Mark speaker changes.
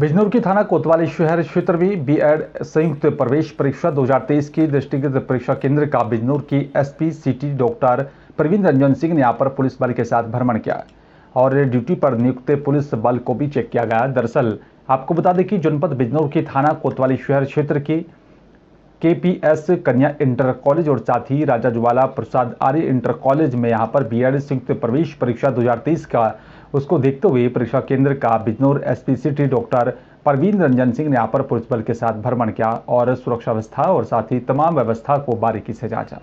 Speaker 1: बिजनौर की थाना कोतवाली शहर क्षेत्र में बीएड संयुक्त प्रवेश परीक्षा 2023 की दृष्टिगत परीक्षा केंद्र का बिजनौर की SP city doctor Praveen Ranjan Singh ने यहाँ पर पुलिस बल के साथ भ्रमण किया और ड्यूटी पर नियुक्त पुलिस बल को भी चेक किया गया दरअसल आपको बता दें कि जनपद बिजनौर की थाना कोतवाली शहर क्षेत्र की के पी एस कन्या इंटर कॉलेज और साथ ही राजा ज्वाला प्रसाद आर्य इंटर कॉलेज में यहाँ पर बी एड संयुक्त प्रवेश परीक्षा दो का उसको देखते हुए परीक्षा केंद्र का Bijnor S city doctor Parveen Ranjan Singh ने यहाँ पर पुलिस बल के साथ भ्रमण किया और सुरक्षा व्यवस्था और साथ ही तमाम व्यवस्था को बारीकी से जांचा